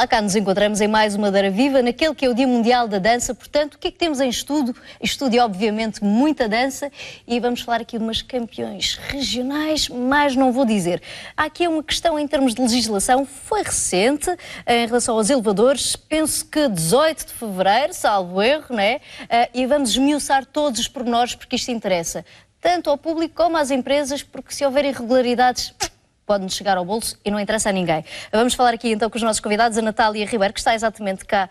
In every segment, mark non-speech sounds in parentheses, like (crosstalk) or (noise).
lá, cá nos encontramos em mais uma Madeira Viva, naquele que é o Dia Mundial da Dança. Portanto, o que é que temos em estudo? Estúdio, obviamente, muita dança e vamos falar aqui de umas campeões regionais, mas não vou dizer. Há aqui uma questão em termos de legislação, foi recente em relação aos elevadores, penso que 18 de fevereiro, salvo erro, né? Eh, e vamos esmiuçar todos os pormenores porque isto interessa tanto ao público como às empresas, porque se houver irregularidades pode-nos chegar ao bolso e não interessa a ninguém. Vamos falar aqui então com os nossos convidados, a Natália Ribeiro, que está exatamente cá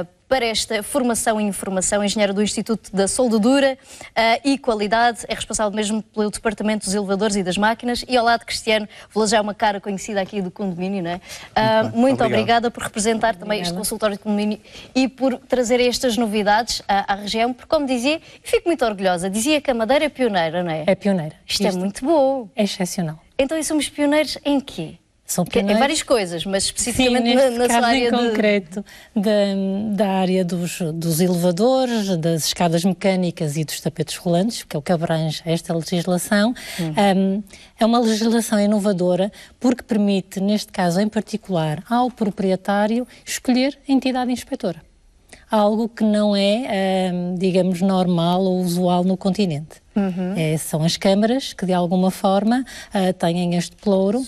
uh, para esta formação e informação, engenheira do Instituto da Soldadura uh, e Qualidade, é responsável mesmo pelo Departamento dos Elevadores e das Máquinas. E ao lado, Cristiano, vou já uma cara conhecida aqui do condomínio, não é? Uh, muito, muito obrigada por representar obrigada. também este consultório de condomínio e por trazer estas novidades à, à, região, porque, como dizia, fico muito orgulhosa, dizia que a Madeira é pioneira, não é? É pioneira. Isto, é Isto é muito bom. É excepcional. Então, e somos pioneiros em quê? São é pioneiros. Em várias coisas, mas especificamente Sim, na, na caso, sua área. Em de... concreto, da, da área dos, dos elevadores, das escadas mecânicas e dos tapetes rolantes, que é o que abrange esta legislação. Um, uhum. hum, é uma legislação inovadora porque permite, neste caso em particular, ao proprietário escolher a entidade inspectora algo que não é, hum, digamos, normal ou usual no continente. Uhum. É, são as câmaras que, de alguma forma, uh, têm este ploro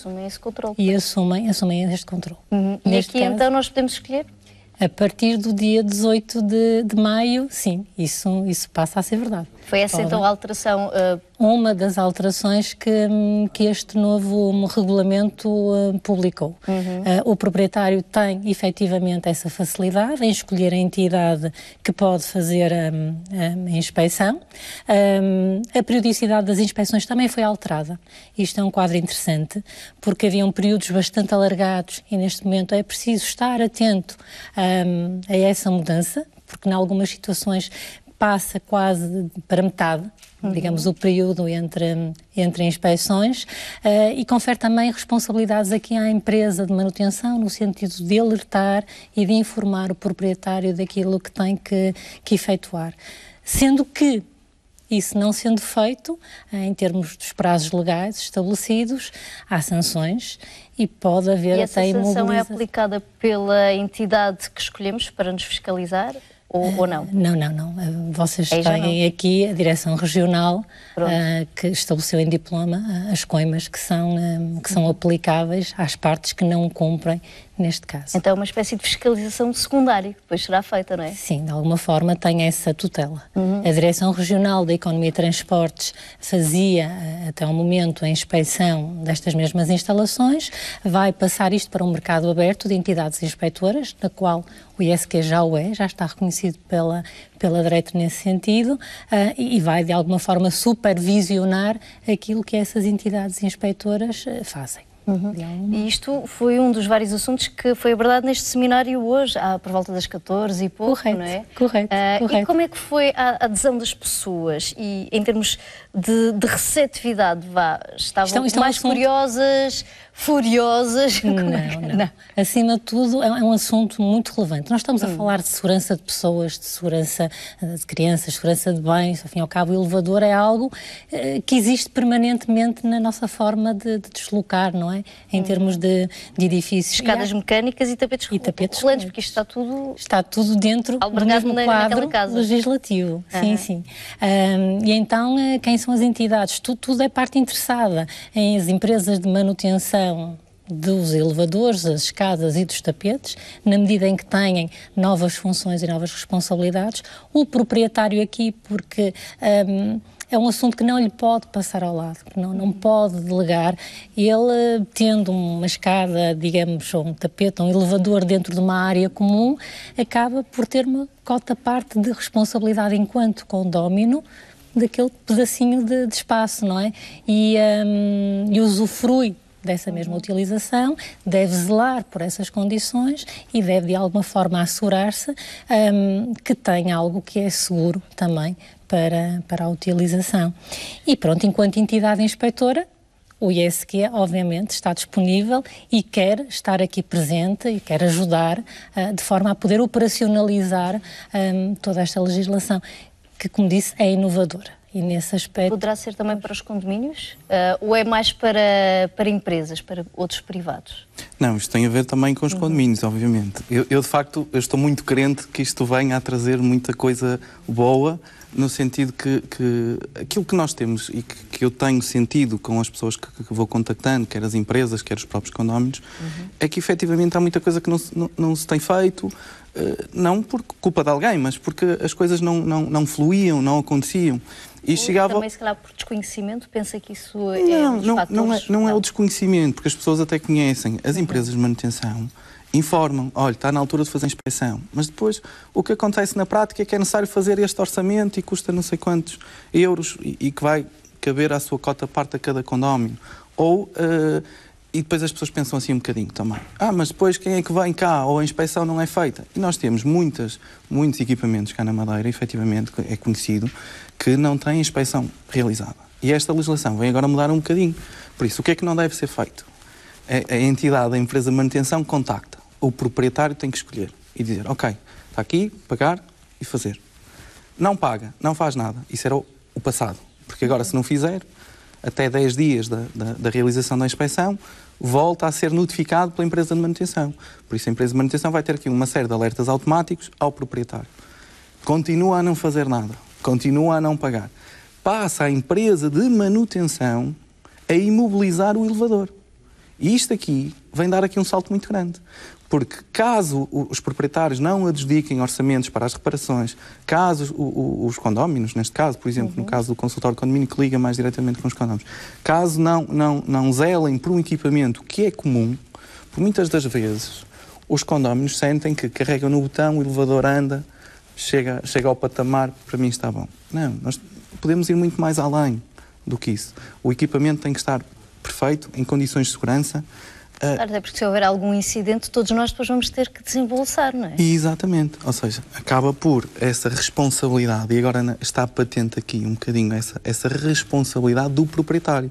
e assumem, assumem este controle. Uhum. E aqui, caso, então, nós podemos escolher? A partir do dia 18 de, de maio, sim, isso, isso passa a ser verdade. Foi essa então a alteração? Uh... Uma das alterações que, que este novo regulamento uh, publicou. Uhum. Uh, o proprietário tem efetivamente essa facilidade em escolher a entidade que pode fazer a, inspeção. Um, a periodicidade das inspeções também foi alterada. Isto é um quadro interessante, porque haviam períodos bastante alargados e neste momento é preciso estar atento um, a essa mudança, porque em algumas situações passa quase para metade, uhum. digamos, o período entre, entre inspeções uh, e confere também responsabilidades aqui à empresa de manutenção, no sentido de alertar e de informar o proprietário daquilo que tem que, que efetuar. Sendo que isso não sendo feito, eh, em termos dos prazos legais estabelecidos, há sanções e pode haver e até imobilização. Essa sanção é aplicada pela entidade que escolhemos para nos fiscalizar? ou, ou não? Não, não, não. Eh, vocês têm aqui a direção regional uh, que estabeleceu em diploma eh, as coimas que são, um, que são aplicáveis às partes que não cumprem neste caso. Então é uma espécie de fiscalização secundária que depois será feita, não é? Sim, de alguma forma tem essa tutela. Uhum. A Direção Regional da Economia e Transportes fazia até ao momento a inspeção destas mesmas instalações, vai passar isto para um mercado aberto de entidades inspectoras, na qual o ISQ já o é, já está reconhecido pela, pela direita nesse sentido uh, e, vai, de alguma forma, supervisionar aquilo que essas entidades inspectoras uh, fazem. Uhum. Então, e isto foi um dos vários assuntos que foi abordado neste seminário hoje, à, por volta das 14 e pouco, correto, não é? Correto, uh, correto. E como é que foi a adesão das pessoas e em termos de, de receptividade, vá? Estavam estão, estão mais curiosas, furiosas. Não, (laughs) é, é não, não. Acima de tudo, é, é um assunto muito relevante. Nós estamos a hum. falar de segurança de pessoas, de segurança eh, de crianças, segurança de bens, ao fim e ao cabo, o elevador é algo eh, que existe permanentemente na nossa forma de, de deslocar, não é? Em hum. termos de, de edifícios. Escadas mecânicas e tapetes, e tapetes rolantes, porque isto está tudo... Está tudo dentro do mesmo na, quadro casa. legislativo. Uhum. Sim, sim. Um, e então, eh, quem são as entidades? Tudo, tudo é parte interessada. Em as empresas de manutenção, dos elevadores, das escadas e dos tapetes, na medida em que têm novas funções e novas responsabilidades. O proprietário aqui, porque. Um, é um assunto que não lhe pode passar ao lado, que não, não pode delegar. Ele, tendo uma escada, digamos, ou um tapete, ou um elevador dentro de uma área comum, acaba por ter uma cota parte de responsabilidade enquanto condómino daquele pedacinho de, de espaço, não é? E, um, e usufrui dessa mesma utilização, deve zelar por essas condições e deve, de alguma forma, assegurar-se um, que tem algo que é seguro também para, para a utilização. E pronto, enquanto entidade inspectora, o ISQ, obviamente, está disponível e quer estar aqui presente e quer ajudar uh, de forma a poder operacionalizar um, toda esta legislação, que, como disse, é inovadora e nesse aspecto. Poderá ser também para os condomínios? Uh, ou é mais para, para empresas, para outros privados? Não, isto tem a ver também com os uhum. condomínios, obviamente. Eu, eu de facto, eu estou muito crente que isto venha a trazer muita coisa boa, no sentido que, que aquilo que nós temos e que, que eu tenho sentido com as pessoas que, que, vou contactando, quer as empresas, quer os próprios condomínios, uhum. é que efetivamente há muita coisa que não, não, não se tem feito ah, não por culpa de alguém, mas porque as coisas não, não, não fluíam, não aconteciam e chegava... Também, se calhar, por desconhecimento, pensa que isso é não, é um não, não, é, não, é o desconhecimento, porque as pessoas até conhecem. As empresas de manutenção informam, olha, está na altura de fazer a inspeção. Mas depois, o que acontece na prática é que é necessário fazer este orçamento e custa não sei quantos euros e, e que vai caber à sua cota parte a cada condómino. Ou uh, e depois as pessoas pensam assim um bocadinho também. Ah, mas depois quem é que vem cá? Ou a inspeção não é feita? E nós temos muitas, muitos equipamentos cá na Madeira, efetivamente, é conhecido, que não têm inspeção realizada. E esta legislação vem agora mudar um bocadinho. Por isso, o que é que não deve ser feito? A, é, a entidade, a empresa de manutenção, contacta. O proprietário tem que escolher e dizer: Ok, está aqui, pagar e fazer. Não paga, não faz nada. Isso era o, o passado. Porque agora, se não fizer, até 10 dias da, da, da, realização da inspeção, volta a ser notificado pela empresa de manutenção. Por isso, a empresa de manutenção vai ter aqui uma série de alertas automáticos ao proprietário. Continua a não fazer nada, continua a não pagar. Passa a empresa de manutenção a imobilizar o elevador. E isto aqui vem dar aqui um salto muito grande. Porque caso os proprietários não adjudiquem orçamentos para as reparações, caso os condóminos, neste caso, por exemplo, uhum. no caso do consultório de condomínio que liga mais diretamente com os condóminos, caso não, não, não zelem por um equipamento que é comum, por muitas das vezes os condóminos sentem que carregam no botão, o elevador anda, chega, chega ao patamar, para mim está bom. Não, nós podemos ir muito mais além do que isso. O equipamento tem que estar perfeito, em condições de segurança. é porque se houver algum incidente, todos nós depois vamos ter que desembolsar, não é? Exatamente. Ou seja, acaba por essa responsabilidade, e agora está patente aqui um bocadinho essa, essa responsabilidade do proprietário.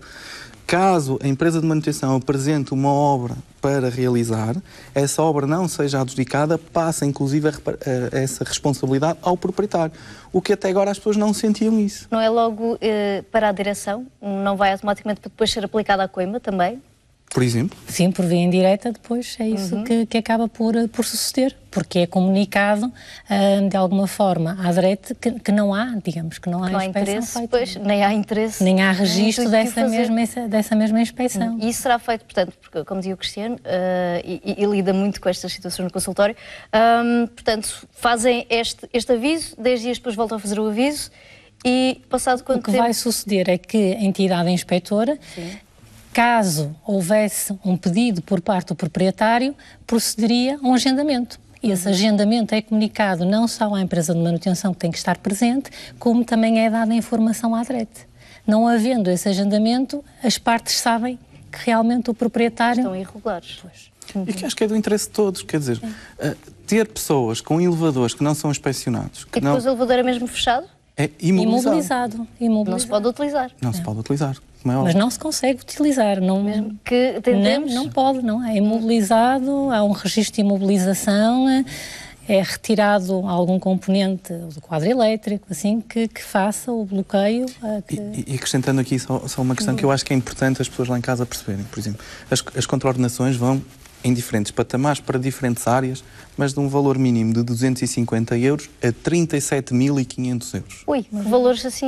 Caso a empresa de manutenção apresente uma obra para realizar, essa obra não seja adjudicada, passa inclusive a, a, eh, essa responsabilidade ao proprietário. O que até agora as pessoas não sentiam isso. Não é logo eh, para a direção? Não vai automaticamente depois ser aplicada à coima também? Por exemplo? Sim, por via indireta, depois é isso uhum. que, que, acaba por, eh, por suceder, porque é comunicado uh, de alguma forma à direita que, que, não há, digamos, que não há, que não há interesse, feita, pois, nem há interesse. Nem há registro nem dessa, mesma, dessa mesma inspeção. Hum, e isso será feito, portanto, porque, como dizia o Cristiano, uh, e, e, lida muito com estas situações no consultório, um, ehm, portanto, fazem este, este aviso, 10 dias depois voltam a fazer o aviso. E passado quanto tempo? O que tempo... vai suceder é que a entidade inspectora Sim caso houvesse um pedido por parte do proprietário, procederia um agendamento. E esse agendamento é comunicado não só à empresa de manutenção que tem que estar presente, como também é dada a informação à DRET. Não havendo esse agendamento, as partes sabem que realmente o proprietário. Estão irregulares. Pois. E que acho que é do interesse de todos, quer dizer, eh, ter pessoas com elevadores que não são inspecionados. Que é e depois não... o elevador é mesmo fechado? é imobilizado. Imobilizado. imobilizado. Não se pode utilizar. Não se é. pode utilizar. É Mas não se consegue utilizar. Não, Mesmo que tentemos. Não, não pode, não. É. é imobilizado, há um registro de imobilização, é retirado algum componente do quadro elétrico, assim, que, que faça o bloqueio. Que... E, e, acrescentando aqui só, só, uma questão que eu acho que é importante as pessoas lá em casa perceberem. Por exemplo, as, as contraordenações vão em diferentes patamares para diferentes áreas, mas de um valor mínimo de 250 euros a 37.500 euros. Ui, valores assim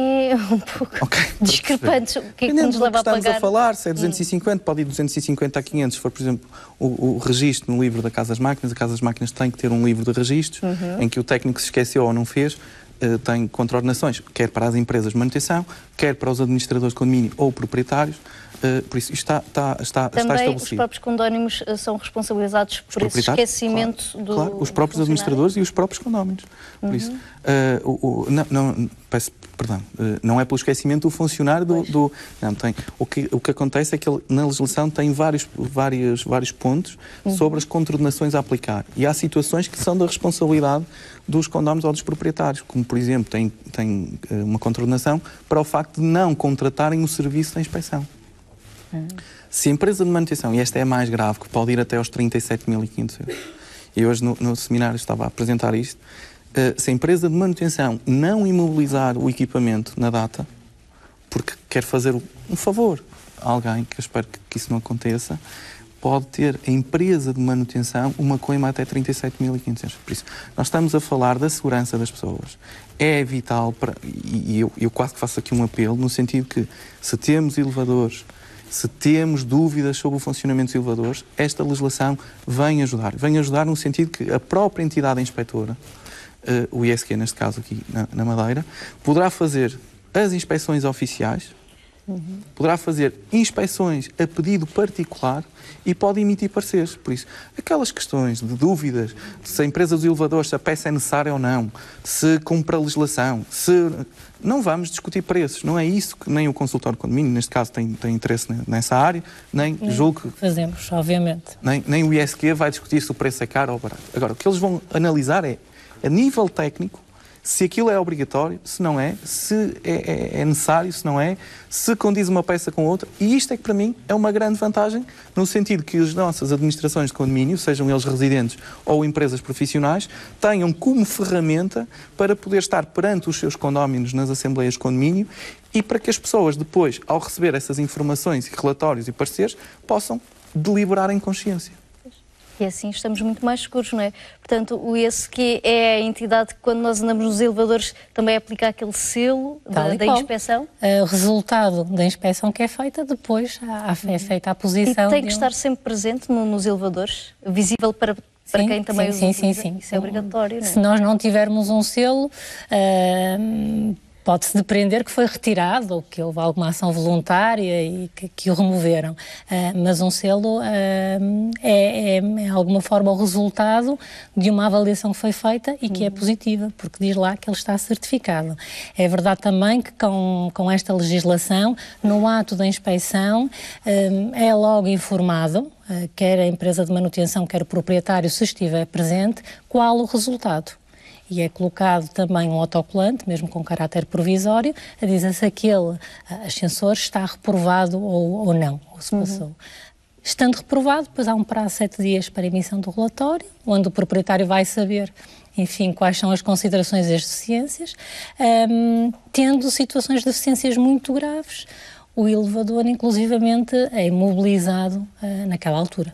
um pouco okay, discrepantes. O que é que nos leva a pagar? estamos a falar, se é 250, hum. pode ir 250 a 500. Se for, por exemplo, o, o registro no livro da Casa das Máquinas, a Casa das Máquinas tem que ter um livro de registros uhum. em que o técnico se esqueceu ou não fez, Uh, tem contraordenações, quer para as empresas de manutenção, quer para os administradores de condomínio ou proprietários, eh, por isso, isto está, está, está, Também está estabelecido. os próprios condónimos eh, são responsabilizados por esse esquecimento claro, do. Claro, os próprios administradores e os próprios condóminos. Por uhum. isso, uh, eh, o, o, não, não, peço, perdão, uh, não é pelo esquecimento do funcionário do. do não, tem, o, que, o que acontece é que ele, na legislação tem vários, vários, vários pontos uhum. sobre as contordenações a aplicar. E há situações que são da responsabilidade dos condóminos ou dos proprietários, como por exemplo tem, tem uma contornação para o facto de não contratarem o serviço da inspeção. É. Se a empresa de manutenção, e esta é a mais grave, que pode ir até aos 37.500 euros, e hoje no, no, seminário estava a apresentar isto, uh, se a empresa de manutenção não imobilizar o equipamento na data, porque quer fazer um favor a alguém, que eu espero que, que isso não aconteça, pode ter a empresa de manutenção uma coima até 37.500. euros Por isso, nós estamos a falar da segurança das pessoas. É vital, para, e eu, eu quase que faço aqui um apelo, no sentido que se temos elevadores se temos dúvidas sobre o funcionamento dos elevadores, esta legislação vem ajudar. Vem ajudar no sentido que a própria entidade inspectora, eh, o ISQ neste caso aqui na, na Madeira, poderá fazer as inspeções oficiais, Uhum. Poderá fazer inspeções a pedido particular e pode emitir pareceres. Por isso, aquelas questões de dúvidas se a empresa dos elevadores, se a peça é necessária ou não, se cumpre a legislação, se. Não vamos discutir preços, não é isso que nem o consultor de condomínio, neste caso, tem, tem interesse nessa área, nem não, julgo que. Fazemos, obviamente. Nem, nem o ISQ vai discutir se o preço é caro ou barato. Agora, o que eles vão analisar é, a nível técnico, se aquilo é obrigatório, se não é, se é, é, é, necessário, se não é, se condiz uma peça com outra. E isto é que, para mim, é uma grande vantagem, no sentido que as nossas administrações de condomínio, sejam eles residentes ou empresas profissionais, tenham como ferramenta para poder estar perante os seus condóminos nas assembleias de condomínio e para que as pessoas, depois, ao receber essas informações e relatórios e pareceres, possam deliberar em consciência. E assim estamos muito mais seguros, não é? Portanto, o ESQ é a entidade que, quando nós andamos nos elevadores, também aplica aquele selo da, da, inspeção? Eh, o resultado da inspeção que é feita depois, a, a, é feita a posição. E tem que estar sempre presente no, nos elevadores, visível para para sim, quem também sim, sim, sim, sim. Isso é obrigatório, não é? Se nós não tivermos um selo, uh, pode-se depreender que foi retirado ou que houve alguma ação voluntária e que, que o removeram. Uh, mas um selo uh, é, é, de alguma forma, o resultado de uma avaliação que foi feita e que é uhum. positiva, porque diz lá que ele está certificado. É verdade também que com, com esta legislação, no ato da inspeção, ah, é logo informado, quer a empresa de manutenção, quer o proprietário, se estiver presente, qual o resultado e é colocado também um autocolante, mesmo com caráter provisório, a dizer se aquele ascensor está reprovado ou, ou não, ou se uhum. passou. Uhum. Estando reprovado, depois há um prazo de sete dias para emissão do relatório, onde o proprietário vai saber enfim, quais são as considerações e as deficiências, um, tendo situações de deficiências muito graves, o elevador, inclusivamente, é imobilizado uh, naquela altura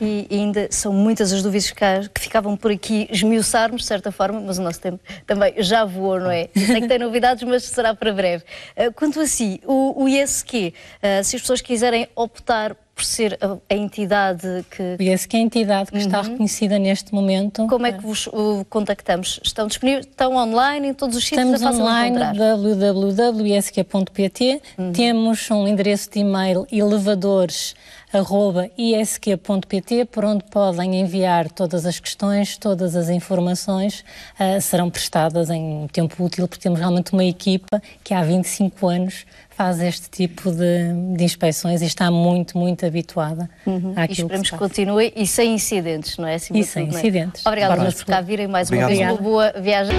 e ainda são muitas as dúvidas que ficavam por aqui esmiuçarmos, de certa forma, mas o nosso tempo também já voou, não é? tem sei que tem novidades, mas será para breve. Eh, quanto a si, o, o ISQ, eh, se as pessoas quiserem optar por ser a, entidade que. O ISQ é a entidade que uhum. está reconhecida neste momento. Como é que vos contactamos? Estão disponíveis? Estão online em todos os sítios? Estamos é online, www.isq.pt. Uhum. Temos um endereço de e-mail elevadores.com isq.pt, por onde podem enviar todas as questões, todas as informações uh, serão prestadas em tempo útil, porque temos realmente uma equipa que há 25 anos faz este tipo de, de inspeções e está muito, muito habituada uhum. àquilo e esperamos que, que continue e sem incidentes, não é? Acima e sem tudo, é? incidentes. Né? Obrigada por cá virem mais Obrigado. uma vez. Uma boa viagem.